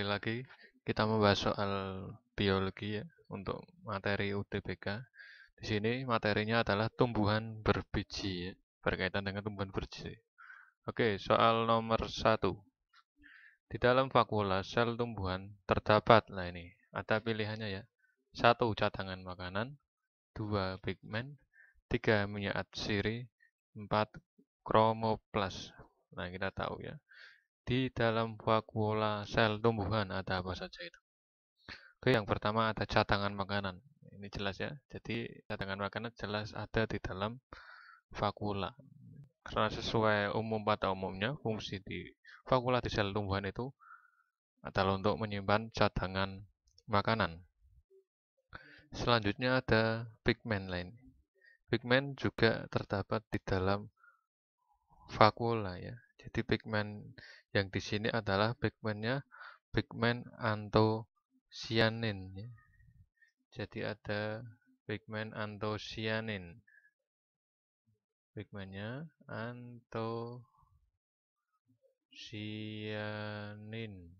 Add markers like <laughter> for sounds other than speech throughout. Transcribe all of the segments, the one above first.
kembali lagi kita membahas soal biologi ya untuk materi UTBK. Di sini materinya adalah tumbuhan berbiji ya, berkaitan dengan tumbuhan berbiji. Oke, soal nomor satu. Di dalam vakuola sel tumbuhan terdapat lah ini ada pilihannya ya. Satu cadangan makanan, dua pigmen, tiga minyak atsiri, empat kromoplas. Nah kita tahu ya di dalam vakuola sel tumbuhan ada apa saja itu. Oke, yang pertama ada cadangan makanan. Ini jelas ya. Jadi cadangan makanan jelas ada di dalam vakuola. Karena sesuai umum pada umumnya, fungsi di vakuola di sel tumbuhan itu adalah untuk menyimpan cadangan makanan. Selanjutnya ada pigmen lain. Pigmen juga terdapat di dalam vakuola ya. Jadi pigmen yang di sini adalah pigmennya pigmen antosianin. Ya. Jadi ada pigmen antosianin. Pigmennya antosianin.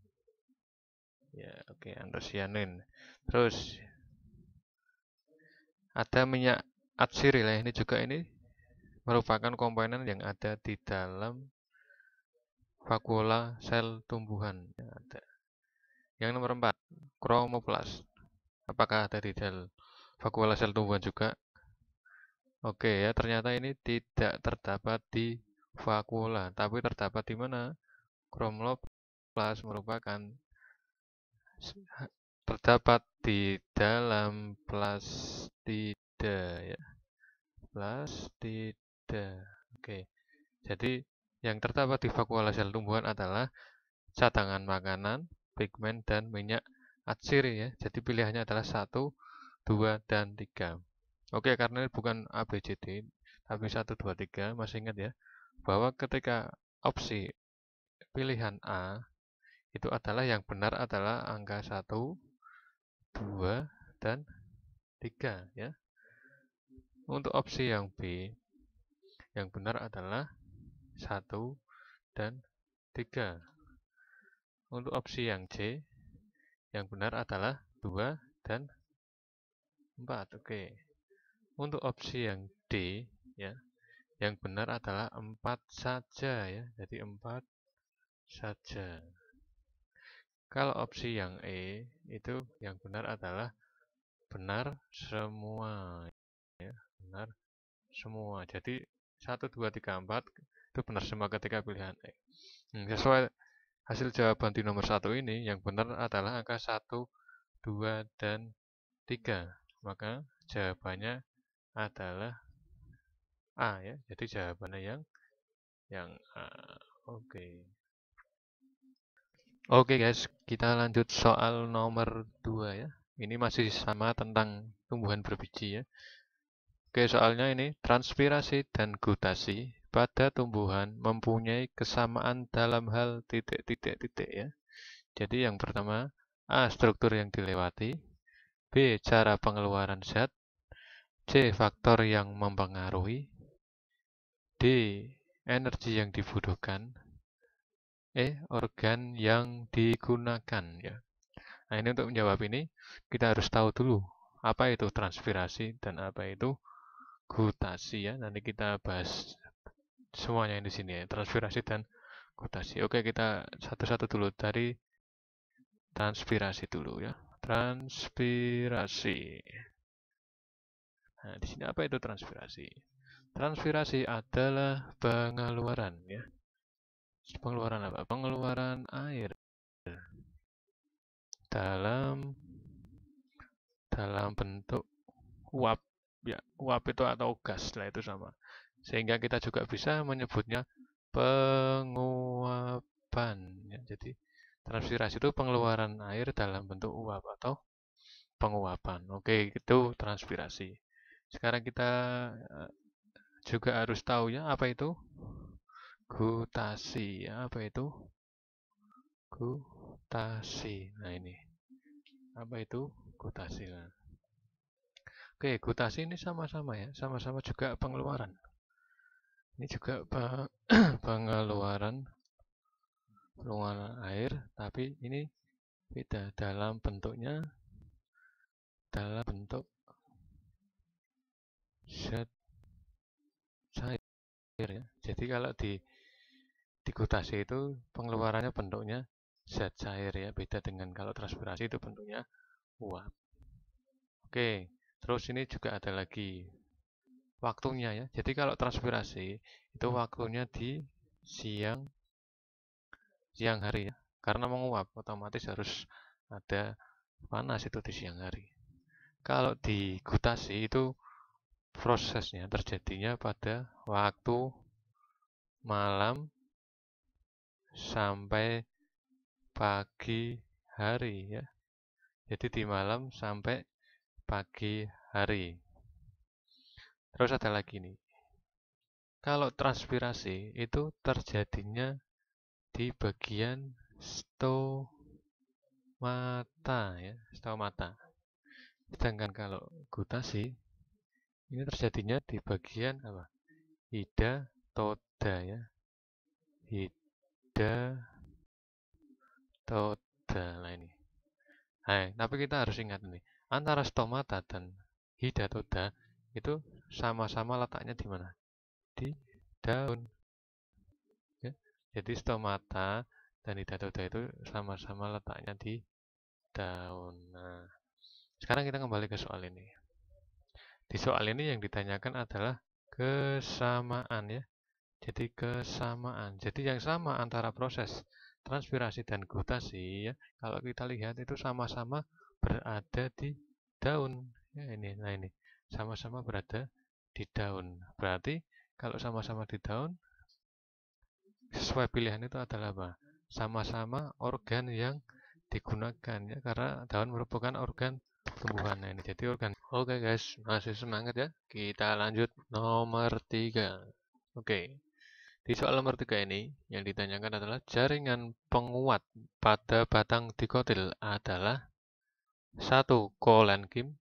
Ya, oke, okay, antosianin. Terus ada minyak atsiril ya. Ini juga ini merupakan komponen yang ada di dalam vakuola sel tumbuhan. Ya, Yang nomor 4, kromoplas. Apakah ada di sel vakuola sel tumbuhan juga? Oke ya, ternyata ini tidak terdapat di vakuola, tapi terdapat di mana? Kromoplas merupakan terdapat di dalam plastida ya. Plastida. Oke. Jadi yang terdapat di vakuola sel tumbuhan adalah cadangan makanan, pigmen, dan minyak atsiri ya. Jadi pilihannya adalah 1, 2, dan 3. Oke, karena ini bukan ABCD, tapi 1, 2, 3, masih ingat ya, bahwa ketika opsi pilihan A itu adalah yang benar adalah angka 1, 2, dan 3 ya. Untuk opsi yang B, yang benar adalah 1 dan 3. Untuk opsi yang C, yang benar adalah 2 dan 4. Oke. Untuk opsi yang D, ya, yang benar adalah 4 saja ya. Jadi 4 saja. Kalau opsi yang E, itu yang benar adalah benar semua ya, benar semua. Jadi 1 2 3 4 itu benar semua ketika pilihan E. Hmm, sesuai hasil jawaban di nomor satu ini, yang benar adalah angka 1, 2, dan 3. Maka jawabannya adalah A ya. Jadi jawabannya yang yang A. Oke. Okay. Oke okay guys, kita lanjut soal nomor 2 ya. Ini masih sama tentang tumbuhan berbiji ya. Oke, soalnya ini transpirasi dan gutasi pada tumbuhan mempunyai kesamaan dalam hal titik-titik-titik ya. Jadi yang pertama, A. Struktur yang dilewati B. Cara pengeluaran zat C. Faktor yang mempengaruhi D. Energi yang dibutuhkan E. Organ yang digunakan ya. Nah ini untuk menjawab ini, kita harus tahu dulu apa itu transpirasi dan apa itu gutasi ya. Nanti kita bahas semuanya yang di sini ya, transpirasi dan kotasi. Oke, kita satu-satu dulu dari transpirasi dulu ya. Transpirasi. Nah, di sini apa itu transpirasi? Transpirasi adalah pengeluaran ya. Pengeluaran apa? Pengeluaran air dalam dalam bentuk uap ya uap itu atau gas lah itu sama sehingga kita juga bisa menyebutnya penguapan. Ya, jadi transpirasi itu pengeluaran air dalam bentuk uap atau penguapan. Oke, itu transpirasi. Sekarang kita eh, juga harus tahu ya apa itu gutasi ya apa itu gutasi nah ini apa itu gutasi nah. oke gutasi ini sama-sama ya sama-sama juga pengeluaran ini juga <clears throat> pengeluaran pengeluaran air tapi ini beda dalam bentuknya dalam bentuk zat cair ya. jadi kalau di dikutasi itu pengeluarannya bentuknya zat cair ya beda dengan kalau transpirasi itu bentuknya uap oke terus ini juga ada lagi waktunya ya. Jadi kalau transpirasi itu hmm. waktunya di siang siang hari ya. Karena menguap otomatis harus ada panas itu di siang hari. Kalau di gutasi itu prosesnya terjadinya pada waktu malam sampai pagi hari ya. Jadi di malam sampai pagi hari. Terus ada lagi nih. Kalau transpirasi itu terjadinya di bagian stomata ya, stomata. Sedangkan kalau gutasi ini terjadinya di bagian apa? Ida toda ya. Ida toda lah ini. Hai tapi kita harus ingat nih, antara stomata dan hidatoda itu sama-sama letaknya di mana? Di daun. Ya. Jadi stomata dan dada itu sama-sama letaknya di daun. Nah, sekarang kita kembali ke soal ini. Di soal ini yang ditanyakan adalah kesamaan ya. Jadi kesamaan. Jadi yang sama antara proses transpirasi dan gutasi ya. Kalau kita lihat itu sama-sama berada di daun. Ya, ini, nah ini sama-sama berada di daun. Berarti kalau sama-sama di daun, sesuai pilihan itu adalah apa? Sama-sama organ yang digunakan ya karena daun merupakan organ tumbuhan nah, ini jadi organ oke okay, guys masih semangat ya kita lanjut nomor tiga oke okay. di soal nomor tiga ini yang ditanyakan adalah jaringan penguat pada batang dikotil adalah satu kolonkim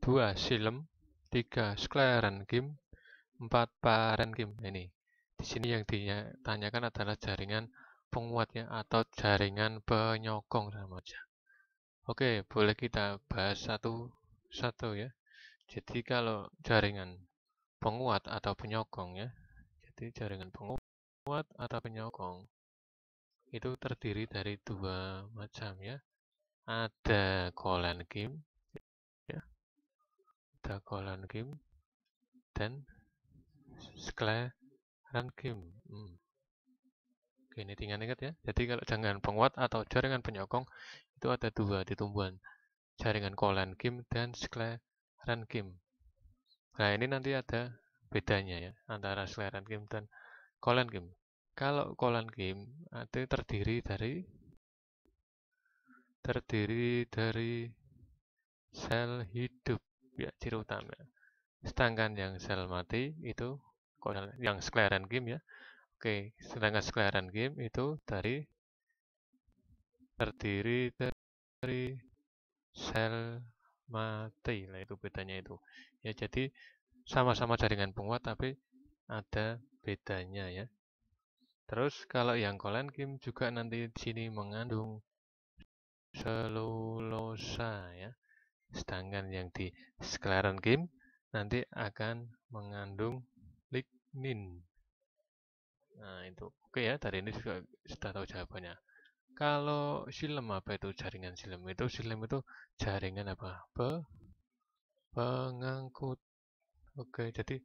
dua silem 3 Schlerenkim, 4 Parenkim. Nah, ini di sini yang ditanyakan adalah jaringan penguatnya atau jaringan penyokong sama aja. Oke, boleh kita bahas satu-satu ya. Jadi kalau jaringan penguat atau penyokong ya. Jadi jaringan penguat atau penyokong itu terdiri dari dua macam ya. Ada kolenkim ada colon game then square run game hmm. Oke, ini tinggal ingat ya jadi kalau jaringan penguat atau jaringan penyokong itu ada dua di tumbuhan jaringan colon game dan square run game nah ini nanti ada bedanya ya antara square run game dan colon game kalau colon game itu terdiri dari terdiri dari sel hidup ya ciri utama. Sedangkan yang sel mati itu yang sekleran game ya. Oke, sedangkan sekleran game itu dari terdiri dari sel mati lah itu bedanya itu. Ya jadi sama-sama jaringan penguat tapi ada bedanya ya. Terus kalau yang kolen game juga nanti di sini mengandung selulosa ya. Sedangkan yang di sekelaran game nanti akan mengandung lignin. Nah, itu. Oke ya, tadi ini juga sudah tahu jawabannya. Kalau silem apa itu jaringan silem? Itu silem itu jaringan apa? Be pengangkut. Oke, jadi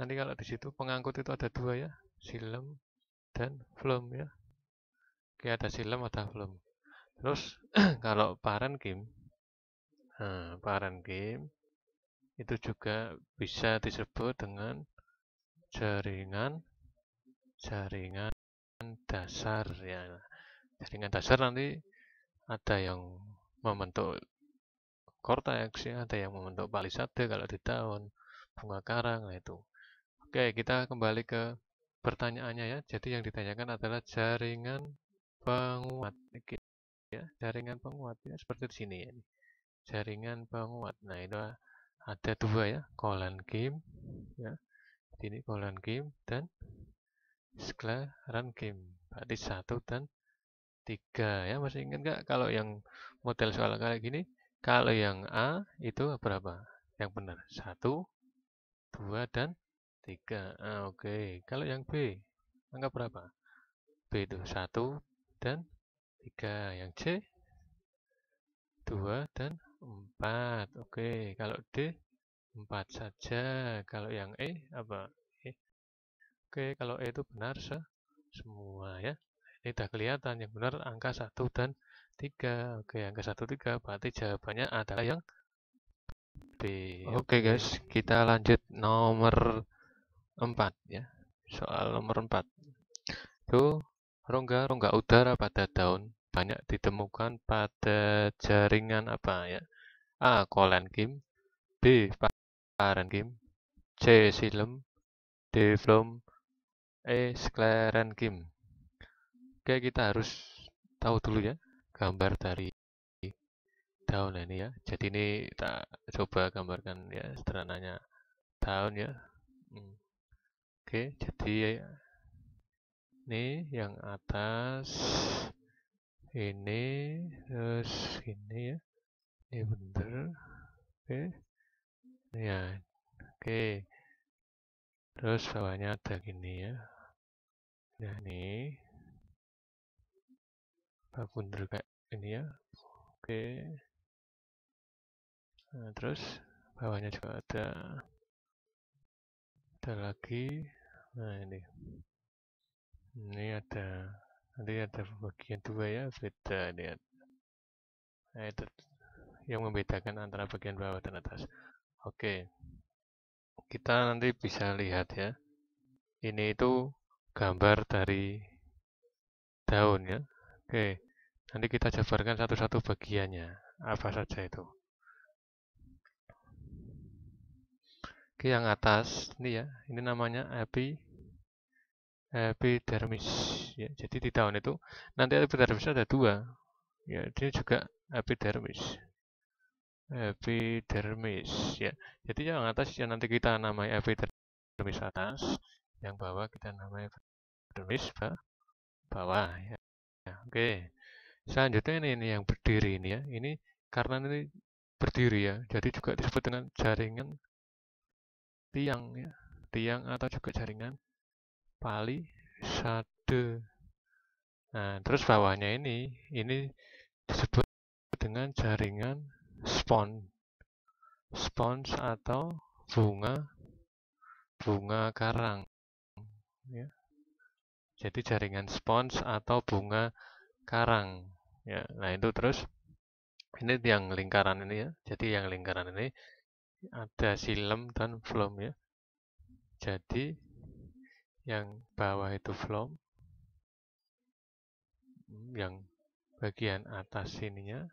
nanti kalau di situ pengangkut itu ada dua ya, silem dan film ya. Oke, ada silem, ada film. Terus <clears throat> kalau game nah, parent game itu juga bisa disebut dengan jaringan jaringan dasar ya jaringan dasar nanti ada yang membentuk korteks ya ada yang membentuk palisade kalau di daun bunga karang nah itu oke kita kembali ke pertanyaannya ya jadi yang ditanyakan adalah jaringan penguat ya jaringan penguat ya seperti di sini ya jaringan penguat. Nah, itu ada dua ya, kolon game ya. Ini kolon game dan setelah run game. Berarti satu dan tiga ya. Masih ingat nggak kalau yang model soal kayak gini? Kalau yang A itu berapa? Yang benar satu, dua dan tiga. Ah, Oke, okay. kalau yang B anggap berapa? B itu satu dan tiga. Yang C dua dan 4. Oke, okay. kalau D 4 saja. Kalau yang E apa? E. Oke, okay. kalau E itu benar se semua ya. Ini sudah kelihatan yang benar angka 1 dan 3. Oke, okay. angka 1 3 berarti jawabannya adalah yang B. Ya. Oke, okay, guys, kita lanjut nomor 4 ya. Soal nomor 4. Itu rongga-rongga udara pada daun banyak ditemukan pada jaringan apa ya? A. Kolenkim B. Parenkim C. silum D. Flom E. Sklerenkim Oke, kita harus tahu dulu ya gambar dari daun ini ya. Jadi ini tak coba gambarkan ya sederhananya daun ya. Hmm. Oke, jadi ini yang atas ini terus ini ya ini bener oke ini ya oke terus bawahnya ada gini ya nah ini bener kayak ini ya oke nah, terus bawahnya juga ada ada lagi nah ini ini ada nanti ada bagian dua ya beda lihat nah, itu yang membedakan antara bagian bawah dan atas oke kita nanti bisa lihat ya ini itu gambar dari daun ya oke nanti kita jabarkan satu-satu bagiannya apa saja itu Oke, yang atas ini ya, ini namanya api epidermis ya jadi di daun itu nanti epidermis ada dua ya dia juga epidermis epidermis ya jadi yang atas yang nanti kita namai epidermis atas yang bawah kita namai epidermis bawah ya, ya oke selanjutnya ini, ini yang berdiri ini ya ini karena ini berdiri ya jadi juga disebut dengan jaringan tiang ya tiang atau juga jaringan pali sade. Nah, terus bawahnya ini, ini disebut dengan jaringan spons. Spons atau bunga bunga karang. Ya. Jadi jaringan spons atau bunga karang. Ya, nah itu terus ini yang lingkaran ini ya. Jadi yang lingkaran ini ada silem dan flom ya. Jadi yang bawah itu flow yang bagian atas sininya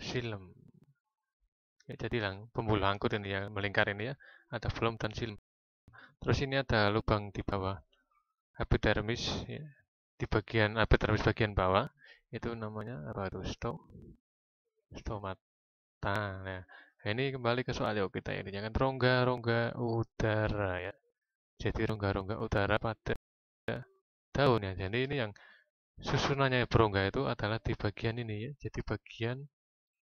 silem ya, jadi lang pembuluh angkut ini ya melingkar ini ya ada flom dan silem terus ini ada lubang di bawah epidermis ya. di bagian epidermis bagian bawah itu namanya apa itu stom stomata nah ini kembali ke soal yuk kita ini jangan rongga rongga udara ya jadi rongga-rongga udara pada daun ya. Jadi ini yang susunannya ya, berongga itu adalah di bagian ini ya. Jadi bagian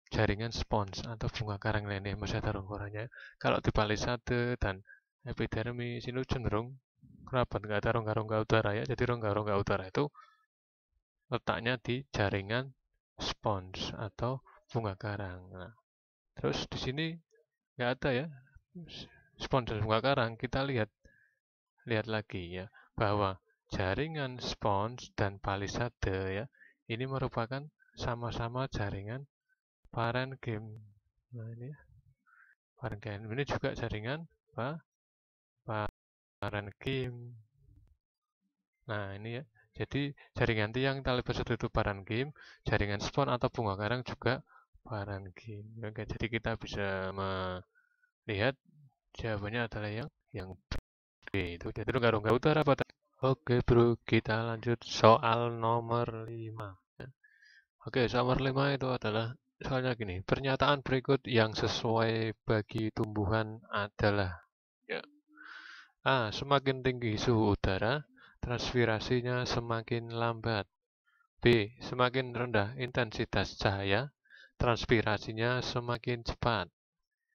jaringan spons atau bunga karang lainnya masih rongga-rongganya. Kalau di palisade dan epidermis ini cenderung kerabat nggak ada rongga-rongga udara ya. Jadi rongga-rongga udara itu letaknya di jaringan spons atau bunga karang. Nah, terus di sini nggak ada ya spons dan bunga karang. Kita lihat lihat lagi ya bahwa jaringan spons dan palisade ya ini merupakan sama-sama jaringan parenkim Nah ini ya. parenkim ini juga jaringan pa parenkim Nah ini ya. Jadi jaringan tiang tali besar itu parenkim jaringan spons atau bunga karang juga parenkim Oke, jadi kita bisa melihat jawabannya adalah yang yang Oke, itu kita dulu Garungga Utara pada. Oke bro, kita lanjut soal nomor 5. Ya. Oke, soal nomor 5 itu adalah soalnya gini, pernyataan berikut yang sesuai bagi tumbuhan adalah ya. A. Semakin tinggi suhu udara, transpirasinya semakin lambat. B. Semakin rendah intensitas cahaya, transpirasinya semakin cepat.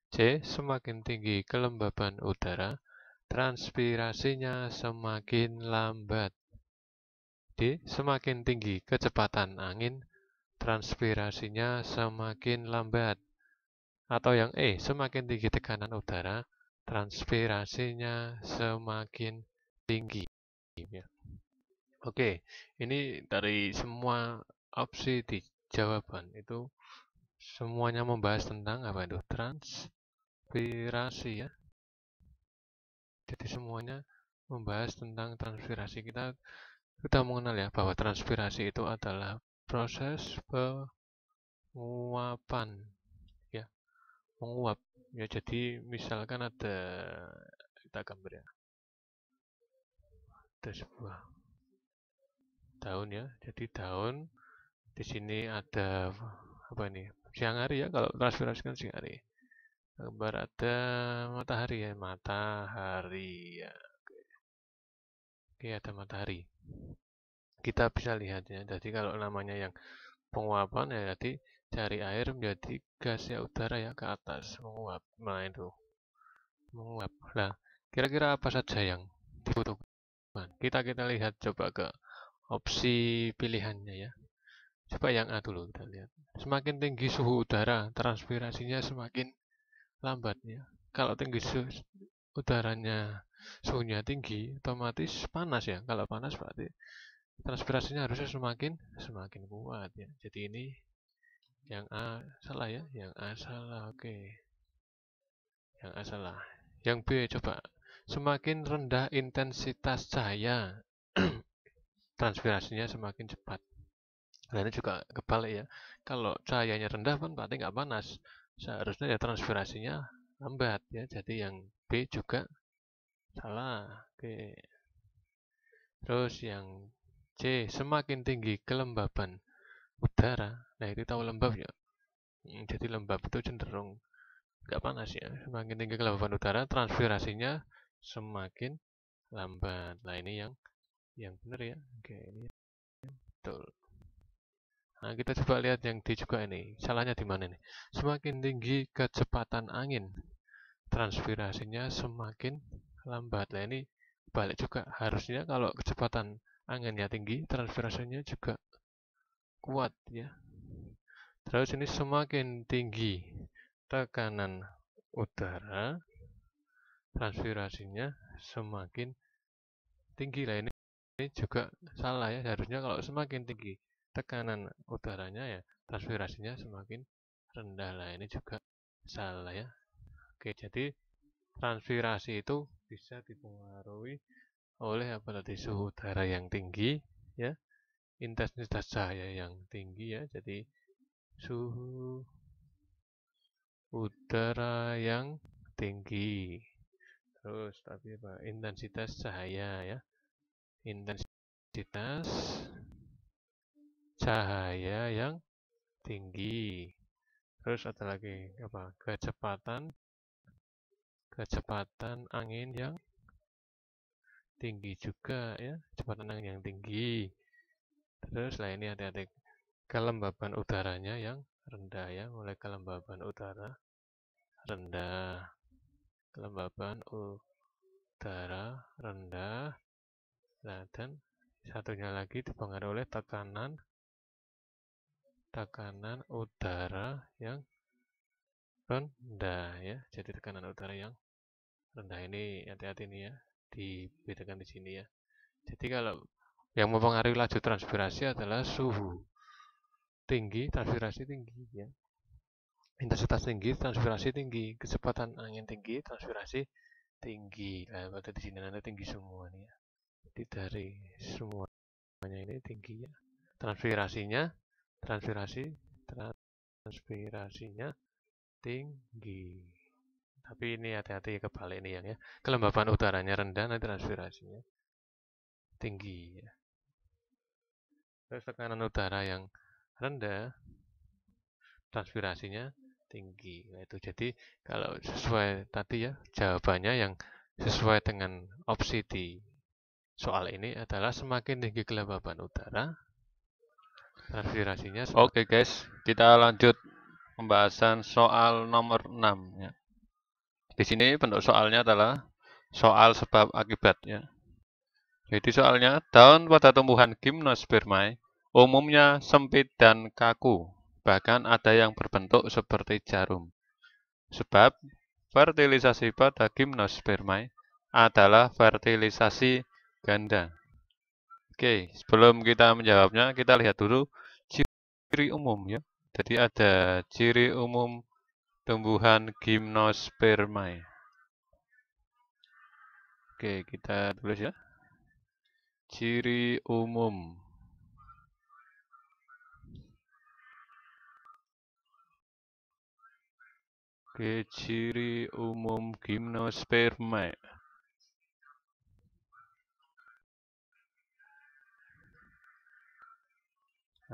C. Semakin tinggi kelembaban udara, transpirasinya semakin lambat. D. Semakin tinggi kecepatan angin, transpirasinya semakin lambat. Atau yang E. Semakin tinggi tekanan udara, transpirasinya semakin tinggi. Oke, ini dari semua opsi di jawaban itu semuanya membahas tentang apa itu transpirasi ya jadi semuanya membahas tentang transpirasi. Kita kita mengenal ya bahwa transpirasi itu adalah proses penguapan ya, menguap. Ya, jadi misalkan ada kita gambar ya. Ada sebuah daun ya. Jadi daun di sini ada apa ini? Siang hari ya kalau transpirasi kan siang hari gambar ada matahari ya matahari ya oke, oke ada matahari kita bisa lihat ya jadi kalau namanya yang penguapan ya jadi cari air menjadi gas ya udara ya ke atas menguap nah itu menguap lah kira-kira apa saja yang dibutuhkan kita kita lihat coba ke opsi pilihannya ya coba yang A dulu kita lihat semakin tinggi suhu udara transpirasinya semakin lambat ya. kalau tinggi suhu udaranya suhunya tinggi otomatis panas ya kalau panas berarti transpirasinya harusnya semakin semakin kuat ya jadi ini yang A salah ya yang A salah oke yang A salah yang B coba semakin rendah intensitas cahaya <clears throat> transpirasinya semakin cepat nah ini juga kebalik ya kalau cahayanya rendah pun berarti nggak panas seharusnya ya transpirasinya lambat ya jadi yang B juga salah oke terus yang C semakin tinggi kelembaban udara nah itu tahu lembab ya jadi lembab itu cenderung nggak panas ya semakin tinggi kelembaban udara transpirasinya semakin lambat nah ini yang yang benar ya oke ini yang betul Nah, kita coba lihat yang D juga ini. Salahnya di mana nih? Semakin tinggi kecepatan angin, transpirasinya semakin lambat. Nah, ini balik juga. Harusnya kalau kecepatan anginnya tinggi, transpirasinya juga kuat ya. Terus ini semakin tinggi tekanan udara, transpirasinya semakin tinggi. Nah, ini, ini juga salah ya. Harusnya kalau semakin tinggi tekanan udaranya ya transpirasinya semakin rendah lah ini juga salah ya oke jadi transpirasi itu bisa dipengaruhi oleh apa tadi suhu udara yang tinggi ya intensitas cahaya yang tinggi ya jadi suhu udara yang tinggi terus tapi apa intensitas cahaya ya intensitas cahaya yang tinggi. Terus ada lagi apa? Kecepatan kecepatan angin yang tinggi juga ya, kecepatan angin yang tinggi. Terus lah ini ada-ada kelembaban udaranya yang rendah ya, mulai kelembaban udara rendah. Kelembaban udara rendah. Nah, dan satunya lagi dipengaruhi oleh tekanan tekanan udara yang rendah ya. Jadi tekanan udara yang rendah ini hati-hati nih ya, dibedakan di sini ya. Jadi kalau yang mempengaruhi laju transpirasi adalah suhu tinggi, transpirasi tinggi ya. Intensitas tinggi, transpirasi tinggi, kecepatan angin tinggi, transpirasi tinggi. Nah, berarti di sini nanti tinggi semua nih ya. Jadi dari semuanya ini tinggi ya. Transpirasinya transpirasi transpirasinya tinggi tapi ini hati-hati ya, kebalik ini yang ya kelembapan udaranya rendah nanti transpirasinya tinggi ya. terus tekanan udara yang rendah transpirasinya tinggi nah, itu jadi kalau sesuai tadi ya jawabannya yang sesuai dengan opsi di soal ini adalah semakin tinggi kelembapan udara aspirasinya oke okay, guys kita lanjut pembahasan soal nomor 6 ya. di sini bentuk soalnya adalah soal sebab akibat ya jadi soalnya daun pada tumbuhan gymnospermae umumnya sempit dan kaku bahkan ada yang berbentuk seperti jarum sebab fertilisasi pada gymnospermae adalah fertilisasi ganda Oke, sebelum kita menjawabnya, kita lihat dulu ciri umum ya. Jadi ada ciri umum tumbuhan gimnospermae. Oke, kita tulis ya. Ciri umum. Oke, ciri umum gimnospermae.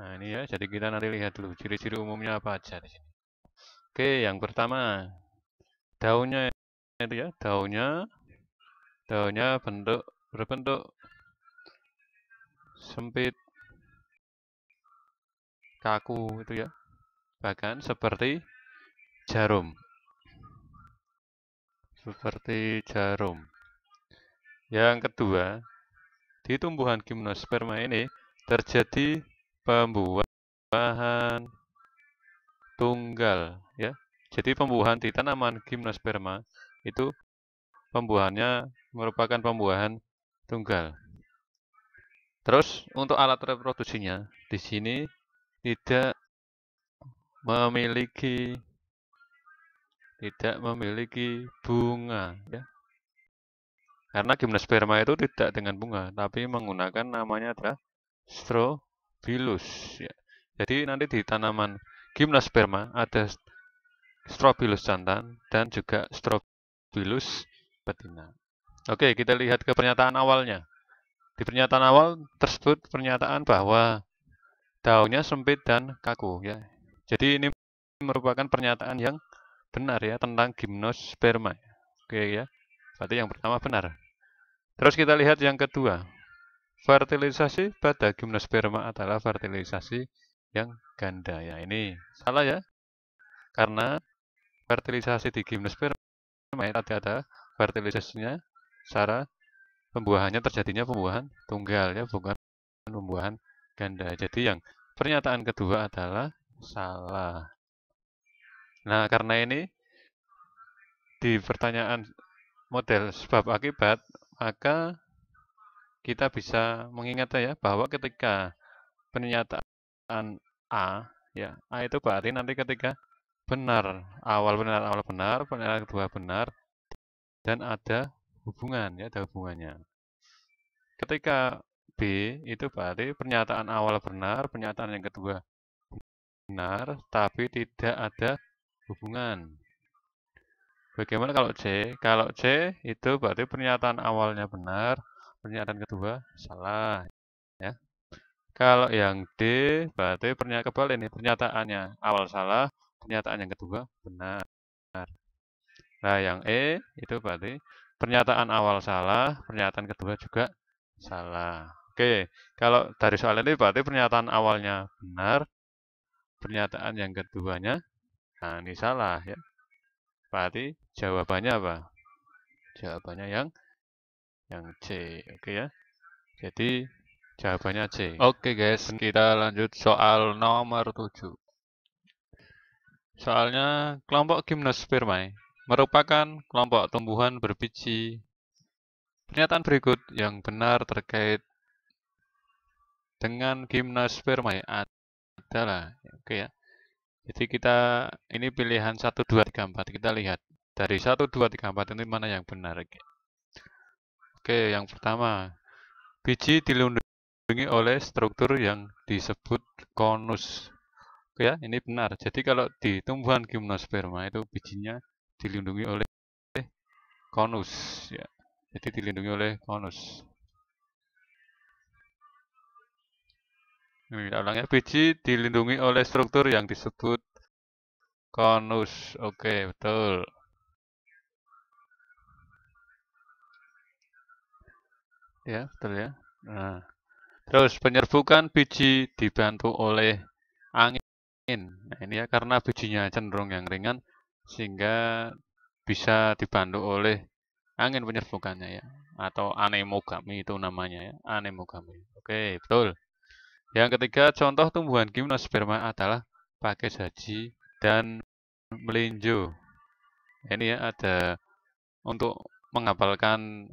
Nah, ini ya, jadi kita nanti lihat dulu ciri-ciri umumnya apa aja di sini. Oke, yang pertama daunnya itu ya, daunnya daunnya bentuk berbentuk sempit kaku itu ya. Bahkan seperti jarum. Seperti jarum. Yang kedua, di tumbuhan gimnosperma ini terjadi pembuahan tunggal ya. Jadi pembuahan di tanaman gimnosperma itu pembuahannya merupakan pembuahan tunggal. Terus untuk alat reproduksinya di sini tidak memiliki tidak memiliki bunga ya. Karena gimnosperma itu tidak dengan bunga, tapi menggunakan namanya adalah stro Strobilus ya. Jadi nanti di tanaman gimnosperma ada Strobilus jantan dan juga Strobilus betina. Oke, kita lihat ke pernyataan awalnya. Di pernyataan awal tersebut pernyataan bahwa daunnya sempit dan kaku ya. Jadi ini merupakan pernyataan yang benar ya tentang gimnosperma. Oke ya. Berarti yang pertama benar. Terus kita lihat yang kedua. Fertilisasi pada gymnosperma adalah fertilisasi yang ganda. Ya, ini salah ya. Karena fertilisasi di gimnosperma tadi ada fertilisasinya secara pembuahannya terjadinya pembuahan tunggal ya, bukan pembuahan ganda. Jadi yang pernyataan kedua adalah salah. Nah, karena ini di pertanyaan model sebab akibat, maka kita bisa mengingat ya bahwa ketika pernyataan A ya A itu berarti nanti ketika benar awal benar awal benar pernyataan kedua benar dan ada hubungan ya ada hubungannya ketika B itu berarti pernyataan awal benar pernyataan yang kedua benar tapi tidak ada hubungan bagaimana kalau C kalau C itu berarti pernyataan awalnya benar pernyataan kedua salah ya. Kalau yang D berarti pernyataan kebal ini pernyataannya awal salah, pernyataan yang kedua benar. Nah, yang E itu berarti pernyataan awal salah, pernyataan kedua juga salah. Oke, kalau dari soal ini berarti pernyataan awalnya benar, pernyataan yang keduanya nah ini salah ya. Berarti jawabannya apa? Jawabannya yang yang C oke okay ya jadi jawabannya C oke okay guys kita lanjut soal nomor 7 soalnya kelompok gymnospermae merupakan kelompok tumbuhan berbiji pernyataan berikut yang benar terkait dengan gymnospermae adalah oke okay ya jadi kita ini pilihan 1 2 3 4 kita lihat dari 1 2 3 4 ini mana yang benar okay. Oke, yang pertama, biji dilindungi oleh struktur yang disebut konus. Oke ya, ini benar. Jadi kalau di tumbuhan gimnosperma itu bijinya dilindungi oleh konus ya. Jadi dilindungi oleh konus. Ini ulangnya biji dilindungi oleh struktur yang disebut konus. Oke, betul. ya betul ya nah. terus penyerbukan biji dibantu oleh angin nah ini ya karena bijinya cenderung yang ringan sehingga bisa dibantu oleh angin penyerbukannya ya atau anemogami itu namanya ya anemogami oke betul yang ketiga contoh tumbuhan gimnosperma adalah pakai saji dan melinjo ini ya ada untuk menghafalkan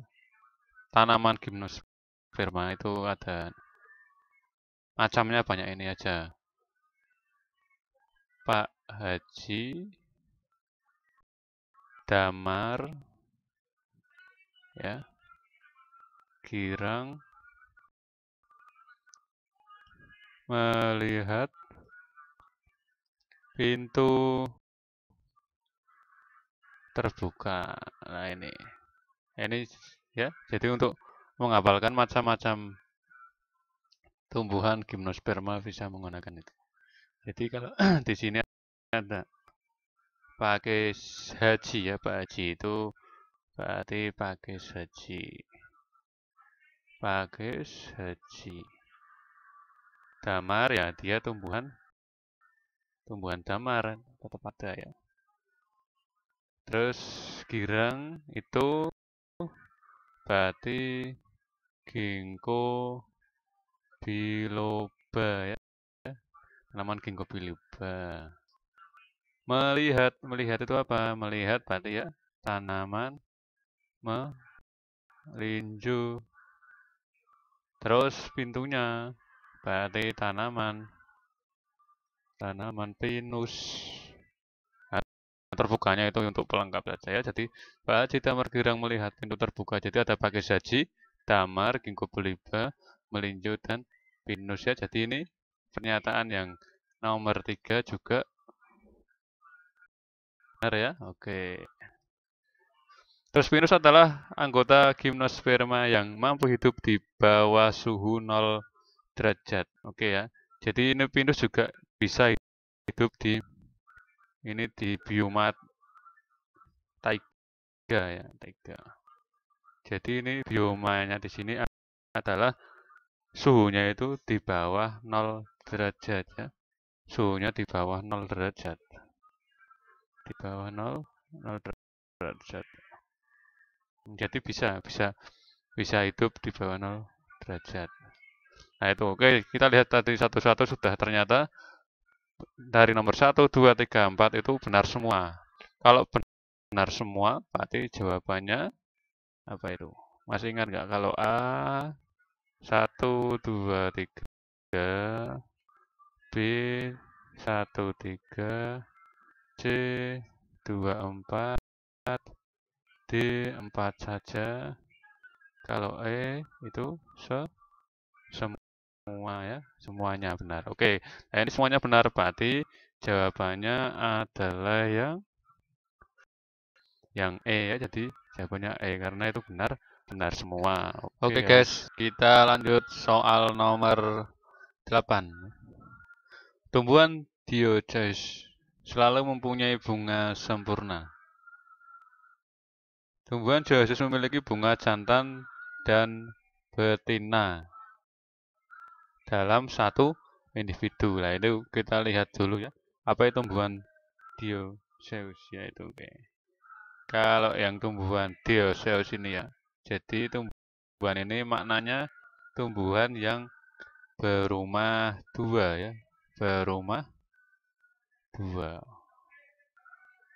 tanaman gymnosperma itu ada macamnya banyak ini aja Pak Haji Damar ya Girang melihat pintu terbuka nah ini ini ya. Jadi untuk menghafalkan macam-macam tumbuhan gimnosperma bisa menggunakan itu. Jadi kalau <clears throat> di sini ada pakai haji ya, Pak Haji itu berarti pakai haji. Pakai haji. Damar ya, dia tumbuhan tumbuhan damar tetap ada ya. Terus girang itu Bati, Ginkgo, Biloba ya. Tanaman Ginkgo biloba. Melihat, melihat itu apa? Melihat berarti ya tanaman melinju. Terus pintunya berarti tanaman tanaman pinus terbukanya itu untuk pelengkap saja ya. Jadi Pak Haji Damar Girang melihat pintu terbuka. Jadi ada pakai Saji, Damar, Ginkgo Beliba, Melinjo, dan Pinus ya. Jadi ini pernyataan yang nomor tiga juga benar ya. Oke. Terus Pinus adalah anggota gimnosperma yang mampu hidup di bawah suhu 0 derajat. Oke ya. Jadi ini Pinus juga bisa hidup di ini di biomat taiga ya taiga jadi ini biomanya di sini adalah suhunya itu di bawah 0 derajat ya suhunya di bawah 0 derajat di bawah 0 0 derajat jadi bisa bisa bisa hidup di bawah 0 derajat nah itu oke kita lihat tadi satu-satu sudah ternyata dari nomor 1, 2, 3, 4 itu benar semua. Kalau benar semua, berarti jawabannya apa itu? Masih ingat nggak kalau A 1, 2, 3, B 1, 3, C 2, 4, D 4 saja. Kalau E itu se semua semua ya semuanya benar oke nah, ini semuanya benar berarti jawabannya adalah yang yang E ya jadi jawabannya E karena itu benar benar semua oke okay, ya. okay, guys kita lanjut soal nomor 8 tumbuhan diodes selalu mempunyai bunga sempurna tumbuhan diodes memiliki bunga jantan dan betina dalam satu individu. lah itu kita lihat dulu ya. Apa itu tumbuhan dioseus ya itu. Oke. Kalau yang tumbuhan dioseus ini ya. Jadi tumbuhan ini maknanya tumbuhan yang berumah dua ya. Berumah dua.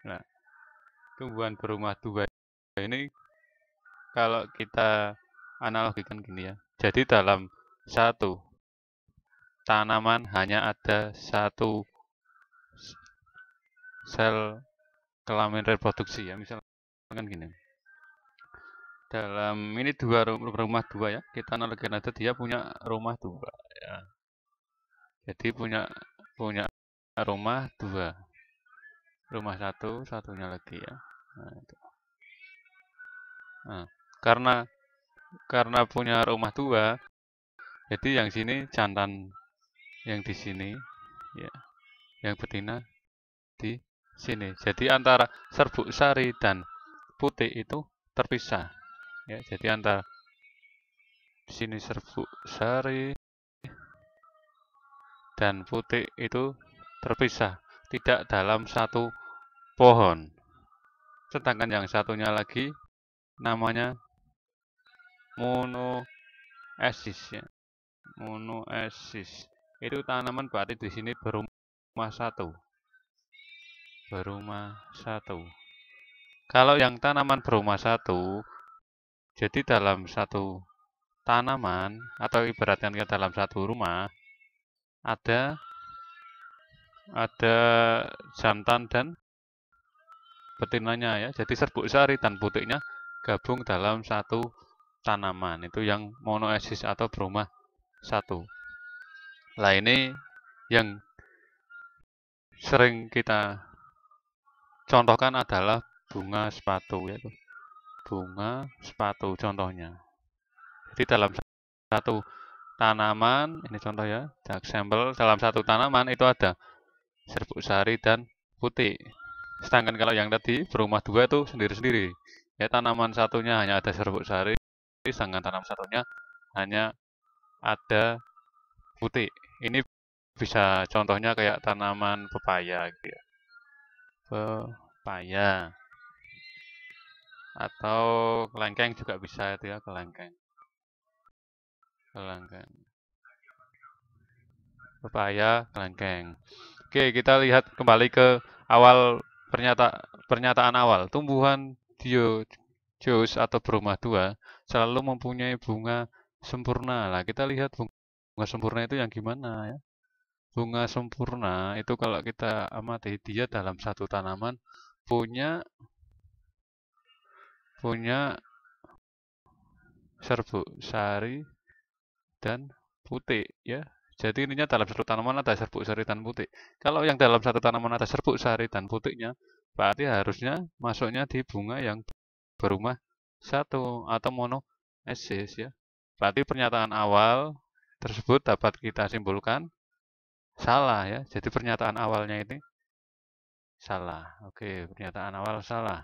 Nah, tumbuhan berumah dua ini kalau kita analogikan gini ya. Jadi dalam satu tanaman hanya ada satu sel kelamin reproduksi ya misalkan gini dalam ini dua rumah dua ya kita analogikan aja dia punya rumah dua ya jadi punya punya rumah dua rumah satu satunya lagi ya nah, itu. Nah, karena karena punya rumah dua jadi yang sini jantan yang di sini ya yang betina di sini jadi antara serbuk sari dan putih itu terpisah ya jadi antara di sini serbuk sari dan putih itu terpisah tidak dalam satu pohon sedangkan yang satunya lagi namanya monoesis ya monoesis itu tanaman batik di sini berumah satu berumah satu kalau yang tanaman berumah satu jadi dalam satu tanaman atau ibaratkan ke dalam satu rumah ada ada jantan dan betinanya ya jadi serbuk sari dan putiknya gabung dalam satu tanaman itu yang monoesis atau berumah satu Nah ini yang sering kita contohkan adalah bunga sepatu ya bunga sepatu contohnya. Jadi dalam satu tanaman, ini contoh ya, dark dalam satu tanaman itu ada serbuk sari dan putih. Sedangkan kalau yang tadi berumah dua itu sendiri-sendiri. Ya tanaman satunya hanya ada serbuk sari, sedangkan tanaman satunya hanya ada putih. Ini bisa contohnya kayak tanaman pepaya gitu ya. Pepaya. Atau kelengkeng juga bisa itu ya, kelengkeng. Kelengkeng. Pepaya, kelengkeng. Oke, kita lihat kembali ke awal pernyata pernyataan awal. Tumbuhan dio jus atau berumah tua selalu mempunyai bunga sempurna. Nah, kita lihat bunga bunga sempurna itu yang gimana ya bunga sempurna itu kalau kita amati dia dalam satu tanaman punya punya serbuk sari dan putih ya jadi ininya dalam satu tanaman ada serbuk sari dan putih kalau yang dalam satu tanaman ada serbuk sari dan putihnya berarti harusnya masuknya di bunga yang berumah satu atau mono ya berarti pernyataan awal tersebut dapat kita simpulkan salah ya. Jadi pernyataan awalnya ini salah. Oke, pernyataan awal salah.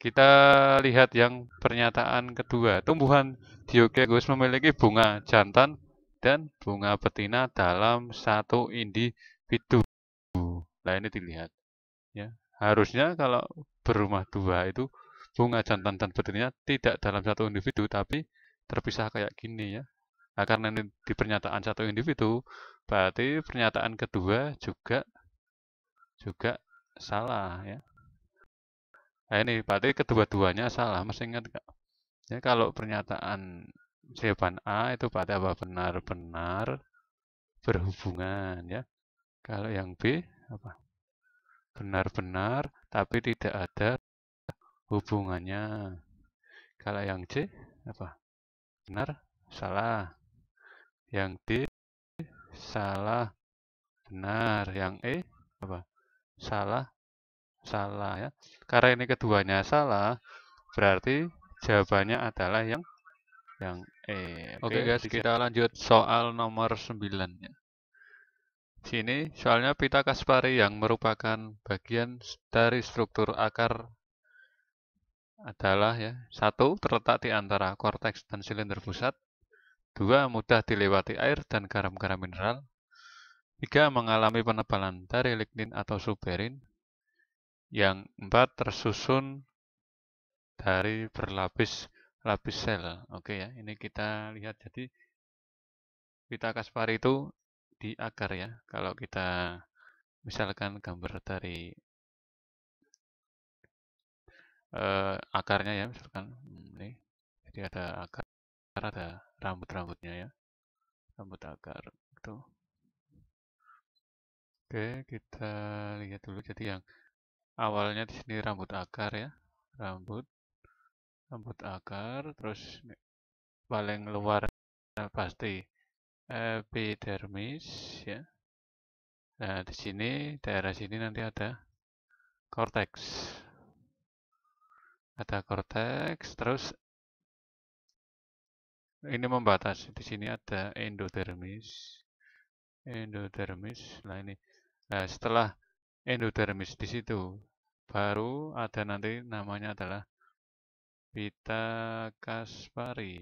Kita lihat yang pernyataan kedua. Tumbuhan diokegus memiliki bunga jantan dan bunga betina dalam satu individu. Nah, ini dilihat. Ya, harusnya kalau berumah dua itu bunga jantan dan betina tidak dalam satu individu tapi terpisah kayak gini ya. Nah, karena ini di pernyataan satu individu, berarti pernyataan kedua juga juga salah ya. Nah, ini berarti kedua-duanya salah, masih ingat nggak? Ya, kalau pernyataan jawaban A itu berarti apa? Benar-benar berhubungan ya. Kalau yang B apa? Benar-benar tapi tidak ada hubungannya. Kalau yang C apa? Benar, salah. Yang D salah benar. Yang E apa? Salah salah ya. Karena ini keduanya salah, berarti jawabannya adalah yang yang E. Oke okay, guys, kita lanjut soal nomor 9 ya. Sini soalnya pita Kaspari yang merupakan bagian dari struktur akar adalah ya satu terletak di antara korteks dan silinder pusat 2. Mudah dilewati air dan garam-garam mineral. 3. Mengalami penebalan dari lignin atau suberin. Yang 4. Tersusun dari berlapis-lapis sel. Oke ya, ini kita lihat. Jadi, pita Kaspari itu di akar ya. Kalau kita misalkan gambar dari eh, akarnya ya, misalkan. Hmm, ini, jadi ada akar akar ada rambut-rambutnya ya rambut akar itu oke kita lihat dulu jadi yang awalnya di sini rambut akar ya rambut rambut akar terus paling luar pasti epidermis ya nah di sini daerah sini nanti ada korteks ada korteks terus ini membatasi di sini ada endothermis endothermis nah ini nah setelah endothermis di situ baru ada nanti namanya adalah Pita Kaspari.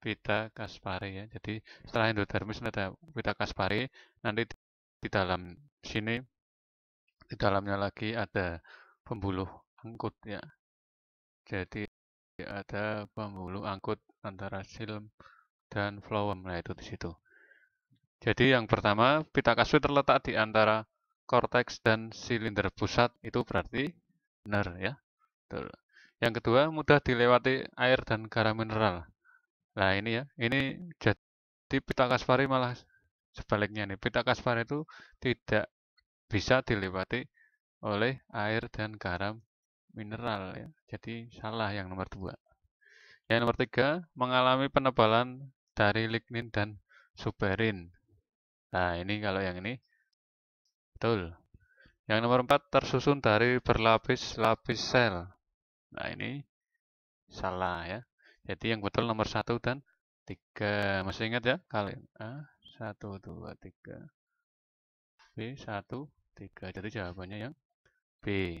Pita Kaspari ya. Jadi setelah endodermis ada Pita Kaspari, nanti di, di dalam sini di dalamnya lagi ada pembuluh angkut ya. Jadi ada pembuluh angkut antara silm dan flowem. Nah, itu di situ. Jadi yang pertama, pita kasus terletak di antara korteks dan silinder pusat. Itu berarti benar ya. Betul. Yang kedua, mudah dilewati air dan garam mineral. Nah, ini ya. Ini jadi pita kasvari malah sebaliknya nih. Pita kasvari itu tidak bisa dilewati oleh air dan garam mineral ya. Jadi salah yang nomor dua. Yang nomor tiga mengalami penebalan dari lignin dan suberin. Nah ini kalau yang ini betul. Yang nomor empat tersusun dari berlapis-lapis sel. Nah ini salah ya. Jadi yang betul nomor satu dan tiga. Masih ingat ya kalian? A satu dua tiga. B satu tiga. Jadi jawabannya yang B.